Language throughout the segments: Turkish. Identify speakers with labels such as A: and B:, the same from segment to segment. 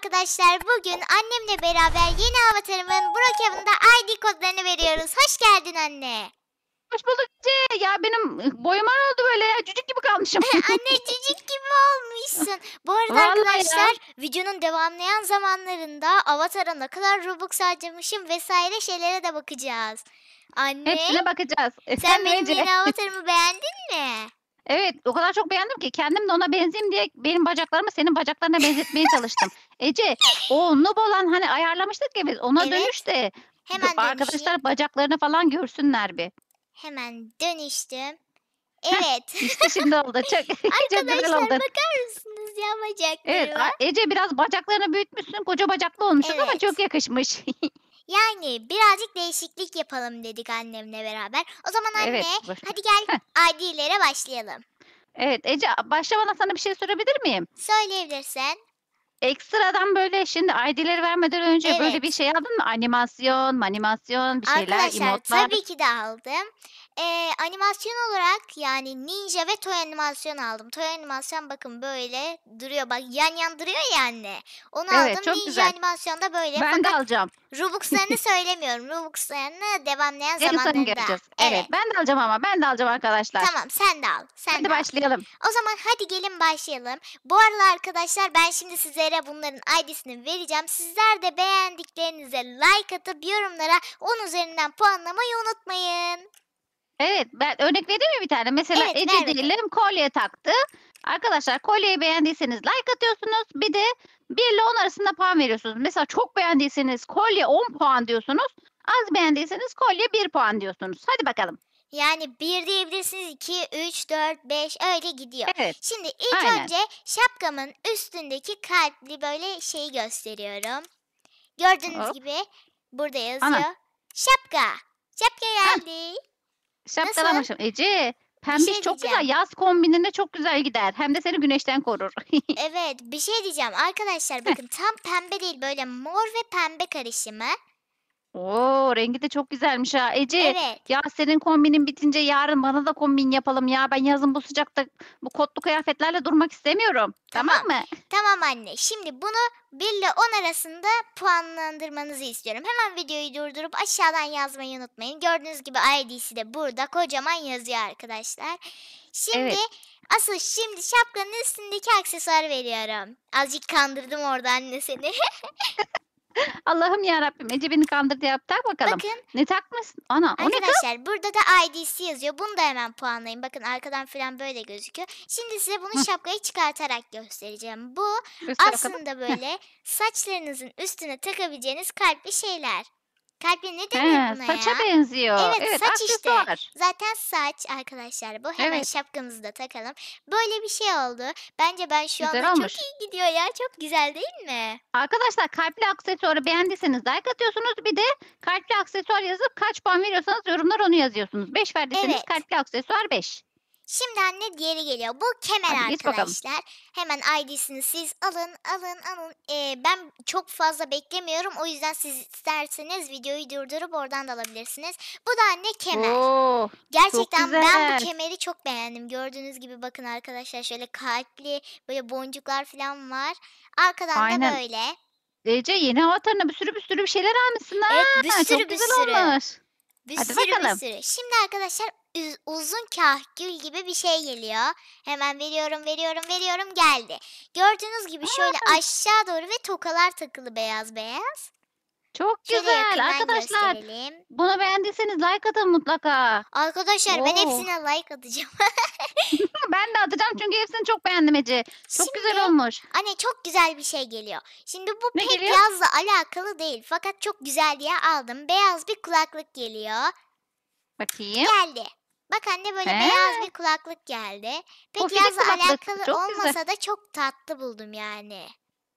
A: arkadaşlar bugün annemle beraber yeni avatarımın burak Brookhaven'da ID kodlarını veriyoruz. Hoş geldin anne. Hoş bulduk Cici. Ya benim boyuma ne oldu böyle ya? Cücük gibi kalmışım. anne cücük gibi olmuşsun. Bu arada Vallahi arkadaşlar ya. videonun devamlayan zamanlarında avatara ne kadar Robux harcamışım vesaire şeylere de bakacağız. Anne. Hepsine bakacağız.
B: E, sen benim yeni avatarımı
A: beğendin mi?
B: Evet o kadar çok beğendim ki kendim de ona benzeyeyim diye benim bacaklarımı senin bacaklarına benzetmeye çalıştım. Ece o noob olan hani ayarlamıştık ya biz ona Evet. dönüş de Hemen arkadaşlar dönüşeyim. bacaklarını falan görsünler bir.
A: Hemen dönüştüm. Evet. İşte şimdi oldu. Çok, çok güzel Arkadaşlar oldu. bakar mısınız ya Evet bacaklarıma? A-
B: Ece biraz bacaklarını büyütmüşsün koca bacaklı olmuşsun ama çok yakışmış.
A: Yani birazcık değişiklik yapalım dedik annemle beraber. O zaman anne Evet, hadi gel Heh. adilere başlayalım.
B: Evet Ece başlamadan sana bir şey sorabilir miyim?
A: Söyleyebilirsen.
B: Ekstradan böyle şimdi ID'leri vermeden önce böyle bir şey aldın mı? Animasyon, animasyon bir şeyler, Arkadaşlar emotlar. tabii
A: ki de aldım e, animasyon olarak yani ninja ve toy animasyon aldım. Toy animasyon bakın böyle duruyor. Bak yan yan duruyor ya anne. Onu Evet, aldım. çok ninja güzel. animasyon da böyle. Ben de alacağım. Robux'larını söylemiyorum. Robux'larını devamlayan En zamanlarında. Evet. Evet.
B: ben de alacağım ama ben de alacağım arkadaşlar. Tamam
A: sen de al. Sen de Hadi al. başlayalım. O zaman hadi gelin başlayalım. Bu arada arkadaşlar ben şimdi sizlere bunların ID'sini vereceğim. Sizler de beğendiklerinize like atıp yorumlara 10 üzerinden puanlamayı unutmayın. Evet ben örnek
B: vereyim mi bir tane? Mesela Evet, Ece bakalım. diyelim kolye taktı. Arkadaşlar kolyeyi beğendiyseniz like atıyorsunuz. Bir de 1 ile 10 arasında puan veriyorsunuz. Mesela çok beğendiyseniz kolye 10 puan diyorsunuz. Az beğendiyseniz kolye 1 puan diyorsunuz. Hadi bakalım.
A: Yani 1 diyebilirsiniz 2, 3, 4, 5 öyle gidiyor. Evet. Şimdi ilk Aynen. önce şapkamın üstündeki kalpli böyle şeyi gösteriyorum. Gördüğünüz Hop. gibi burada yazıyor. Şapka. Şapka geldi. Şapkalamışım.
B: Ece pembiş şey çok güzel. Yaz kombininde çok güzel gider. Hem de seni güneşten korur.
A: Evet bir şey diyeceğim arkadaşlar bakın tam pembe değil böyle mor ve pembe karışımı.
B: Oo, rengi de çok güzelmiş ha. Ece, Evet. ya senin kombinin bitince yarın bana da kombin yapalım ya. Ben yazın bu sıcakta bu kotlu kıyafetlerle durmak istemiyorum. Tamam, Tamam. mı?
A: Tamam anne. Şimdi bunu 1 ile 10 arasında puanlandırmanızı istiyorum. Hemen videoyu durdurup aşağıdan yazmayı unutmayın. Gördüğünüz gibi ID'si de burada kocaman yazıyor arkadaşlar. Şimdi Evet. asıl şimdi şapkanın üstündeki aksesuar veriyorum. Azıcık kandırdım orada anne seni.
B: Allah'ım ya Rabbim Ecebini kandırdı yaptı bakalım. Bakın. Ne takmışsın? Ana o ne Arkadaşlar
A: burada da IDC yazıyor. Bunu da hemen puanlayın. Bakın arkadan falan böyle gözüküyor. Şimdi size bunu şapkayı çıkartarak göstereceğim. Bu Göster aslında bakalım. böyle saçlarınızın üstüne takabileceğiniz kalpli şeyler. Kalbi ne deniyor He, buna saça ya?
B: benziyor. Evet, saç işte. aksesuar.
A: Zaten saç arkadaşlar bu. Hemen Evet. şapkamızı da takalım. Böyle bir şey oldu. Bence ben şu Güzel anda olmuş. çok iyi gidiyor ya. Çok güzel değil mi? Arkadaşlar kalpli aksesuarı beğendiyseniz like atıyorsunuz.
B: Bir de kalpli aksesuar yazıp kaç puan veriyorsanız yorumlar onu yazıyorsunuz. 5 verdiyseniz Evet. kalpli aksesuar
A: 5. Şimdi anne diğeri geliyor. Bu kemer Hadi arkadaşlar. Hemen ID'sini siz alın alın alın. Ee, ben çok fazla beklemiyorum. O yüzden siz isterseniz videoyu durdurup oradan da alabilirsiniz. Bu da anne kemer. Oo, Gerçekten ben bu kemeri çok beğendim. Gördüğünüz gibi bakın arkadaşlar şöyle kalpli böyle boncuklar falan var. Arkadan da böyle.
B: Ece yeni avatarına bir sürü bir
A: sürü bir şeyler almışsın ha. Evet, bir sürü, Çok bir güzel sürü. olmuş. Bir Hadi sürü bakalım. bir sürü. Şimdi arkadaşlar uzun kahkül gibi bir şey geliyor. Hemen veriyorum veriyorum veriyorum geldi. Gördüğünüz gibi şöyle aşağı doğru ve tokalar takılı beyaz beyaz. Çok güzel yakından arkadaşlar. gösterelim.
B: Bunu beğendiyseniz like atın mutlaka. Arkadaşlar ben hepsine
A: like atacağım. ben de atacağım çünkü hepsini çok beğendim Ece. Çok Şimdi- güzel olmuş. Anne çok güzel bir şey geliyor. Şimdi bu Ne pek geliyor? yazla alakalı değil fakat çok güzel diye aldım. Beyaz bir kulaklık geliyor. Bakayım. Geldi. Bak anne böyle He. beyaz bir kulaklık geldi. Pek Pofidek alakalı Çok güzel. olmasa da çok tatlı buldum yani.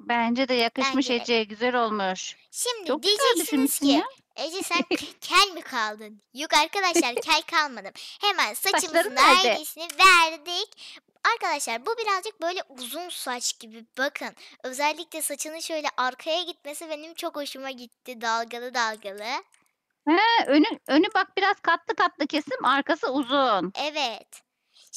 B: Bence de yakışmış Bence Ece'ye. Güzel olmuş. Şimdi Çok diyeceksiniz ki ya.
A: Ece sen kel mi kaldın? Yok arkadaşlar kel kalmadım. Hemen saçımızın Saçların aynısını verdik. Arkadaşlar bu birazcık böyle uzun saç gibi bakın. Özellikle saçının şöyle arkaya gitmesi benim çok hoşuma gitti. Dalgalı dalgalı.
B: He, önü, önü bak biraz katlı katlı kesim, arkası uzun.
A: Evet.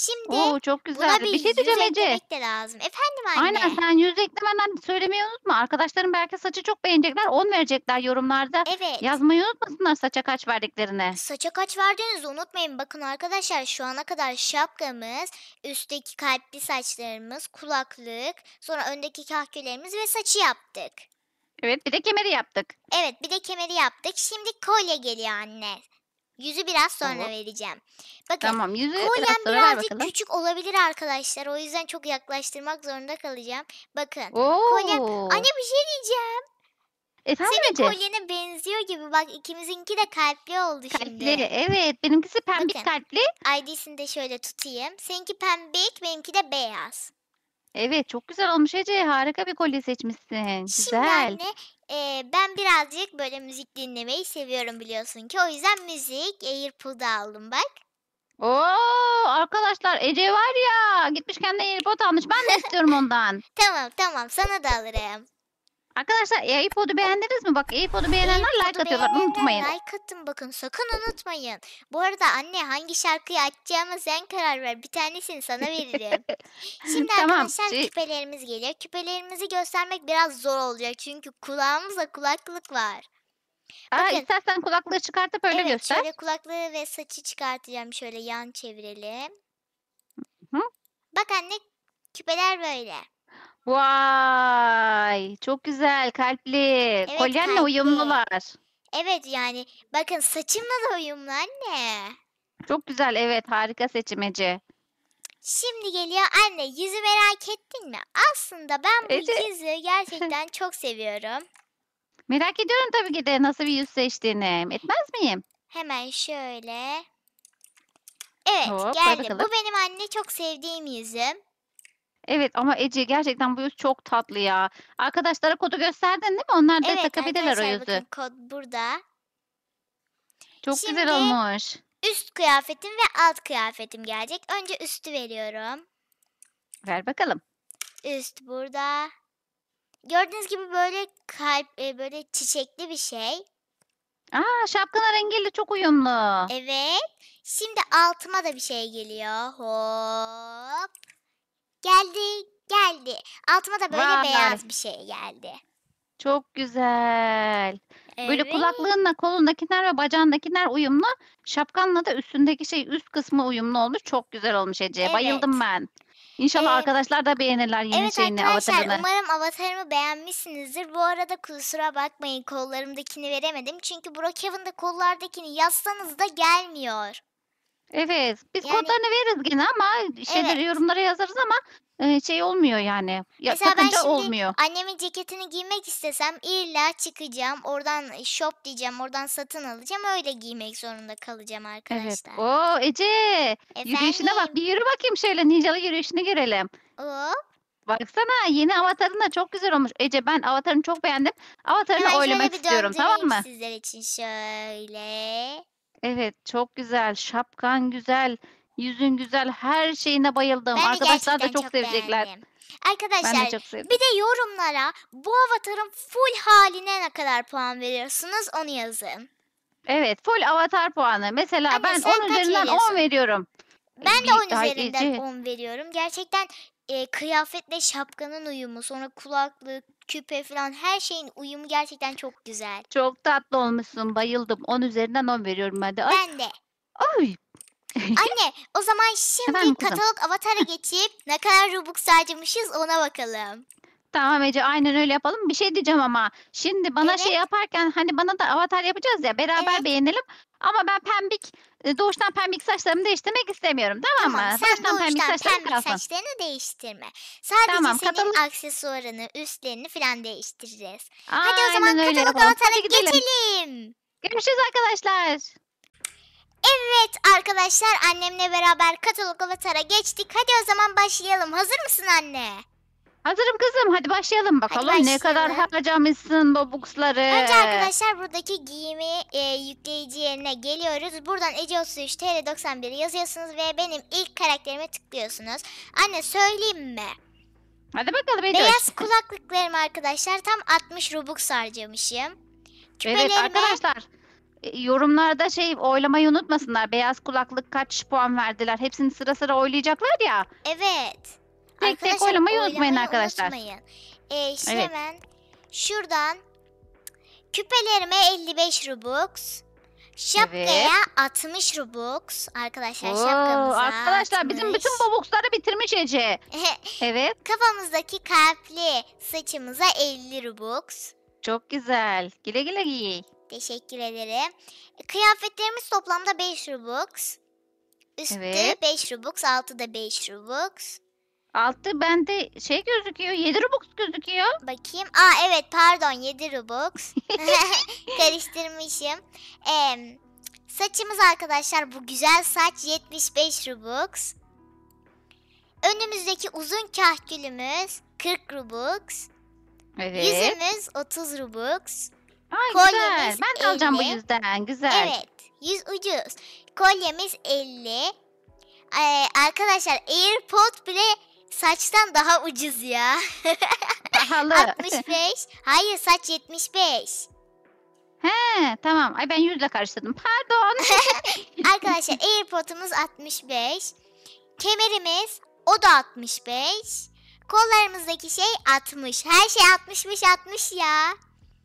A: Şimdi Oo çok buna bir Bir şey yüz diyeceğim eklemek de lazım. Efendim anne. Aynen sen yüz
B: eklemeden söylemeyi unutma. Arkadaşlarım belki saçı çok beğenecekler. 10 verecekler yorumlarda. Evet. Yazmayı unutmasınlar saça kaç verdiklerine.
A: Saça kaç verdiğinizi unutmayın. Bakın arkadaşlar şu ana kadar şapkamız, üstteki kalpli saçlarımız, kulaklık, sonra öndeki kahkülerimiz ve saçı yaptık. Evet bir de kemeri yaptık. Evet bir de kemeri yaptık. Şimdi kolye geliyor anne. Yüzü biraz sonra Olur. vereceğim. Bakın
B: tamam, yüzü kolyem biraz birazcık ver
A: küçük olabilir arkadaşlar. O yüzden çok yaklaştırmak zorunda kalacağım. Bakın Oo. kolyem. Anne bir şey diyeceğim.
B: Efendim Senin Ece? kolyene
A: benziyor gibi. Bak ikimizinki de kalpli oldu kalpli, şimdi. evet. Benimkisi pembik Bakın, kalpli. ID'sini de şöyle tutayım. Seninki pembik benimki de beyaz. Evet, çok güzel olmuş
B: Ece. Harika bir kolye seçmişsin. Şimdi Güzel. anne
A: e, ben birazcık böyle müzik dinlemeyi seviyorum biliyorsun ki. O yüzden müzik AirPod'u aldım bak. Oo,
B: arkadaşlar Ece var ya gitmiş kendine AirPod almış. Ben de istiyorum ondan.
A: Tamam tamam sana da alırım. Arkadaşlar AirPod'u
B: beğendiniz mi? Bak AirPod'u beğenenler like atıyorlar. Unutmayın.
A: Like atın bakın sakın unutmayın. Bu arada anne hangi şarkıyı açacağıma sen karar ver. Bir tanesini sana veririm. Şimdi Tamam, arkadaşlar şey- küpelerimiz geliyor. Küpelerimizi göstermek biraz zor olacak. Çünkü kulağımızda kulaklık var. Aa, Bakın. istersen kulaklığı çıkartıp öyle evet göster. şöyle kulaklığı ve saçı çıkartacağım. Şöyle yan çevirelim. Hı. Bak anne küpeler böyle.
B: Vay, çok güzel kalpli. Kolyenle kalpli. uyumlular.
A: Evet yani bakın saçımla da uyumlu anne.
B: Çok güzel evet harika seçimeci.
A: Şimdi geliyor anne yüzü merak ettin mi? Aslında ben bu Ece. yüzü gerçekten çok seviyorum.
B: Merak ediyorum tabii ki de nasıl bir yüz seçtiğini. Etmez miyim?
A: Hemen şöyle. Evet Hop, geldi. Bu benim anne çok sevdiğim yüzüm.
B: Evet ama Ece gerçekten bu yüz çok tatlı ya. Arkadaşlara kodu gösterdin değil mi? Onlar da Evet takabilirler o arkadaşlar bakın
A: kod burada.
B: Çok Şimdi- güzel olmuş.
A: Üst kıyafetim ve alt kıyafetim gelecek. Önce üstü veriyorum. Ver bakalım. Üst burada. Gördüğünüz gibi böyle kalp e, böyle çiçekli bir şey. Aa şapkana rengiyle çok uyumlu. Evet. Şimdi altıma da bir şey geliyor. Hop. Geldi geldi. Altıma da böyle Vay. beyaz bir şey geldi.
B: Çok güzel.
A: Evet. Böyle kulaklığınla
B: kolundakiler ve bacağındakiler uyumlu. Şapkanla da üstündeki şey üst kısmı uyumlu olmuş. Çok güzel olmuş Ece. Evet. Bayıldım ben. İnşallah evet. arkadaşlar da beğenirler yeni evet, şeyini arkadaşlar, Umarım
A: avatarımı beğenmişsinizdir. Bu arada kusura bakmayın kollarımdakini veremedim. Çünkü Brokeven'da kollardakini yazsanız da gelmiyor. Evet. Biz Yani kodlarını veririz gene ama şeyleri Evet. yorumlara yazarız ama
B: e, şey olmuyor yani. Ya, Mesela ben şimdi olmuyor.
A: annemin ceketini giymek istesem illa çıkacağım. Oradan shop diyeceğim. Oradan satın alacağım. Öyle giymek zorunda kalacağım Evet. arkadaşlar.
B: O Ece yürüyüşüne bak. Bir yürü bakayım şöyle ninjalı yürüyüşüne girelim. Oo. Baksana yeni avatarın da çok güzel olmuş. Ece ben avatarını çok beğendim. Avatarını Hemen oylamak istiyorum tamam mı?
A: sizler için şöyle.
B: Evet, çok güzel. Şapkan güzel. Yüzün güzel. Her şeyine bayıldım. Ben Arkadaşlar da çok, çok sevecekler. beğendim.
A: Arkadaşlar Ben de çok sevdim. bir de yorumlara bu avatarın full haline ne kadar puan veriyorsunuz onu yazın.
B: Evet, full avatar puanı. Mesela Anne, ben sen 10 üzerinden 10 veriyorum. Ben de Bir- 10 üzerinden Ece, 10
A: veriyorum. Gerçekten e, kıyafetle şapkanın uyumu, sonra kulaklık, küpe falan her şeyin uyumu gerçekten çok güzel.
B: Çok tatlı olmuşsun. Bayıldım. 10 üzerinden 10 veriyorum hadi Ay. Ben de. Ay.
A: Anne o zaman şimdi katalog avatara geçip ne kadar rubuk harcamışız ona bakalım.
B: Tamam Ece aynen öyle yapalım. Bir şey diyeceğim ama. Şimdi bana Evet. şey
A: yaparken hani bana da avatar
B: yapacağız ya. Beraber Evet. beğenelim. Ama ben pembik e, doğuştan pembik saçlarımı değiştirmek istemiyorum tamam mı? Tamam, sen doğuştan, pembik, pembik saçlarını
A: değiştirme. Sadece tamam, senin katıl... aksesuarını, üstlerini falan değiştireceğiz. Aynen Hadi o zaman katalog altına geçelim. Görüşürüz arkadaşlar. Evet arkadaşlar annemle beraber katalog avatara geçtik. Hadi o zaman başlayalım. Hazır mısın anne? Hazırım kızım.
B: Hadi başlayalım bakalım Hadi ne kadar başlayalım. harcamışsın Önce arkadaşlar
A: buradaki giyimi e, yükleyici yerine geliyoruz. Buradan Eceosu3 91 yazıyorsunuz ve benim ilk karakterime tıklıyorsunuz. Anne söyleyeyim mi? Hadi bakalım Ece. Beyaz kulaklıklarım arkadaşlar tam 60 Robux harcamışım. Evet arkadaşlar.
B: E, yorumlarda şey oylamayı unutmasınlar. Beyaz kulaklık kaç puan verdiler? Hepsini sıra sıra oylayacaklar ya.
A: Evet.
B: Tek tek oylamayı unutmayın arkadaşlar. Unutmayın.
A: Ee, şimdi evet. hemen şuradan küpelerime 55 Robux. Şapkaya evet. 60 Robux. Arkadaşlar şapkamıza Arkadaşlar 60. bizim bütün Robux'ları bitirmiş Ece. evet. Kafamızdaki kalpli saçımıza 50 Robux.
B: Çok güzel. Güle güle
A: giy. Teşekkür ederim. E, kıyafetlerimiz toplamda 5 Robux. Üstü evet. 5 Robux, altı da 5 Robux. Altı bende şey gözüküyor. 7 Robux gözüküyor. Bakayım. Aa evet pardon 7 Robux. Karıştırmışım. Ee, saçımız arkadaşlar bu güzel saç 75 Robux. Önümüzdeki uzun kahkülümüz 40 Robux. Evet. Yüzümüz 30 Robux. Ay Kolyemiz güzel. Ben de 50. alacağım bu
B: yüzden. Güzel. Evet.
A: Yüz ucuz. Kolyemiz 50. Ee, arkadaşlar AirPod bile Saçtan daha ucuz ya. Pahalı. 65. Hayır saç 75. He tamam. Ay ben yüzle karıştırdım. Pardon. Arkadaşlar AirPod'umuz 65. Kemerimiz o da 65. Kollarımızdaki şey 60. Her şey 65 60 ya.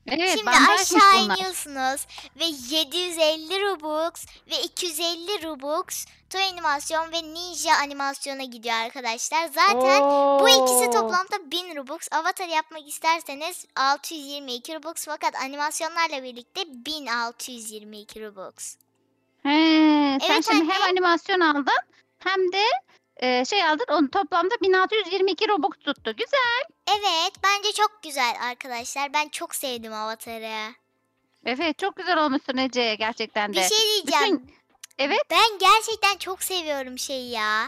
A: Evet, Şimdi aşağı iniyorsunuz ve 750 Robux ve 250 Robux to Animasyon ve Ninja Animasyon'a gidiyor arkadaşlar. Zaten Oo. bu ikisi toplamda 1000 Robux. Avatar yapmak isterseniz 622 Robux fakat animasyonlarla birlikte 1622 Robux.
B: He, sen şimdi anne. hem animasyon aldın hem de e, şey aldın. Onu toplamda 1622 Robux tuttu. Güzel.
A: Evet bence çok güzel arkadaşlar. Ben çok sevdim avatarı.
B: Evet çok güzel olmuşsun Ece gerçekten de. Bir şey diyeceğim.
A: Bütün... Evet. Ben gerçekten çok seviyorum şeyi ya.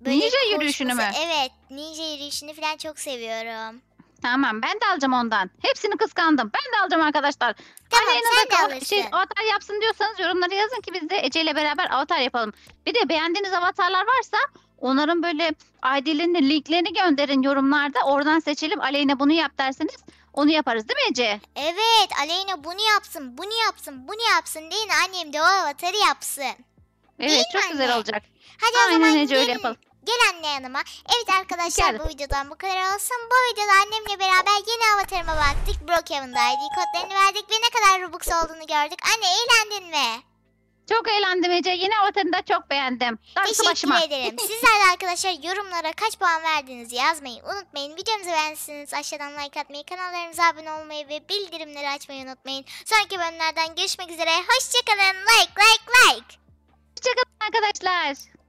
A: Böyle ninja yürüyüşünü mü? Evet ninja yürüyüşünü falan çok seviyorum.
B: Tamam ben de alacağım ondan. Hepsini kıskandım. Ben de alacağım arkadaşlar. Tamam sen de Şey, avatar yapsın diyorsanız yorumlara yazın ki biz de Ece ile beraber avatar yapalım. Bir de beğendiğiniz avatarlar varsa onların böyle ID'lerini, linklerini gönderin yorumlarda. Oradan seçelim. Aleyna bunu yap derseniz onu yaparız değil mi Ece?
A: Evet Aleyna bunu yapsın, bunu yapsın, bunu yapsın deyin annem de o avatarı yapsın. Evet değil çok anne? güzel olacak. Hadi Aynen o zaman Ece öyle yapalım. Gel anne yanıma. Evet arkadaşlar Gel. bu videodan bu kadar olsun. Bu videoda annemle beraber yeni avatarıma baktık. Brookhaven'daydı. Kodlarını verdik ve ne kadar Robux olduğunu gördük. Anne eğlendin mi?
B: Çok eğlendim Ece. Yeni avatarını da çok beğendim.
A: Darısı Teşekkür başıma. ederim. Sizler de arkadaşlar yorumlara kaç puan verdiğinizi yazmayı unutmayın. Videomuzu beğendiyseniz aşağıdan like atmayı, kanallarımıza abone olmayı ve bildirimleri açmayı unutmayın. Sonraki bölümlerden görüşmek üzere. Hoşçakalın. Like like like. Hoşçakalın arkadaşlar.